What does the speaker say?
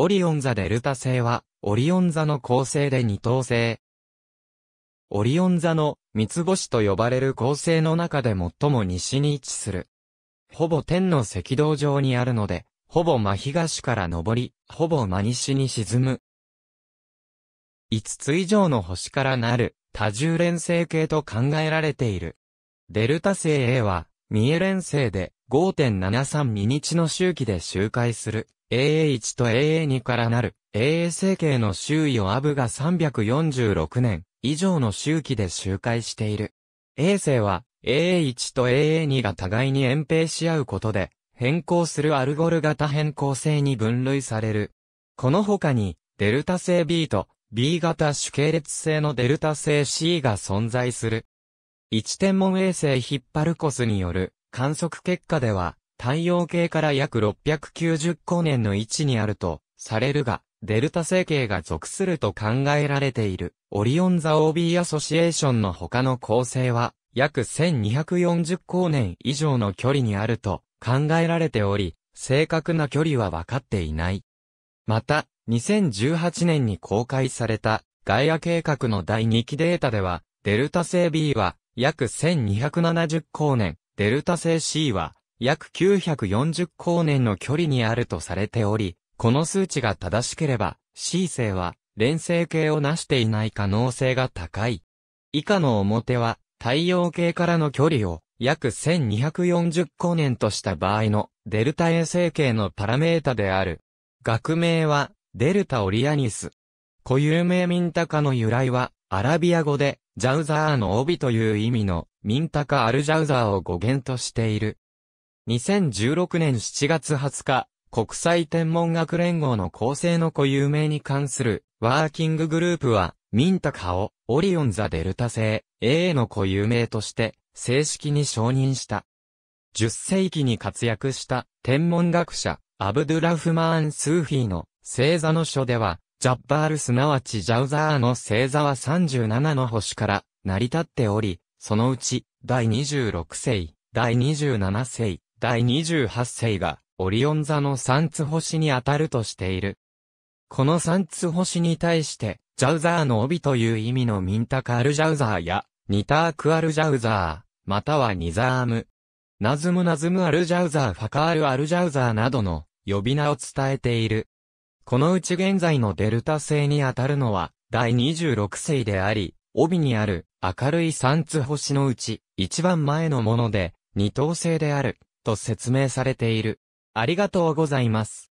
オリオン座デルタ星は、オリオン座の構成で二等星。オリオン座の三つ星と呼ばれる構成の中で最も西に位置する。ほぼ天の赤道上にあるので、ほぼ真東から上り、ほぼ真西に沈む。5つ以上の星からなる多重連星系と考えられている。デルタ星 A は、三重連星で、5.73ミ日の周期で周回する AA1 と AA2 からなる AA 成形の周囲をアブが346年以上の周期で周回している。A 星は AA1 と AA2 が互いに延平し合うことで変更するアルゴル型変更性に分類される。この他に、デルタ性 B と B 型主系列性のデルタ性 C が存在する。一天文衛星ヒッパルコスによる観測結果では、太陽系から約690光年の位置にあると、されるが、デルタ星系が属すると考えられている、オリオン座 OB アソシエーションの他の構成は、約1240光年以上の距離にあると考えられており、正確な距離は分かっていない。また、2018年に公開されたガイア計画の第2期データでは、デルタ星 B は約1270光年、デルタ星 C は、約940光年の距離にあるとされており、この数値が正しければ、C 星は、連星系を成していない可能性が高い。以下の表は、太陽系からの距離を、約1240光年とした場合の、デルタ A 星系のパラメータである。学名は、デルタオリアニス。固有名ミンタカの由来は、アラビア語で、ジャウザーの帯という意味の、ミンタカ・アルジャウザーを語源としている。2016年7月20日、国際天文学連合の構成の固有名に関するワーキンググループは、ミンタカをオリオンザ・デルタ星 A の固有名として正式に承認した。10世紀に活躍した天文学者アブドゥラフマーン・スーフィーの星座の書では、ジャッバールすなわちジャウザーの星座は37の星から成り立っており、そのうち、第26世、第27世、第28世が、オリオン座の三つ星に当たるとしている。この三つ星に対して、ジャウザーの帯という意味のミンタカールジャウザーや、ニタークアルジャウザー、またはニザーム。ナズムナズムアルジャウザーファカールアルジャウザーなどの呼び名を伝えている。このうち現在のデルタ星にあたるのは第26世であり、帯にある明るい三つ星のうち一番前のもので二等星であると説明されている。ありがとうございます。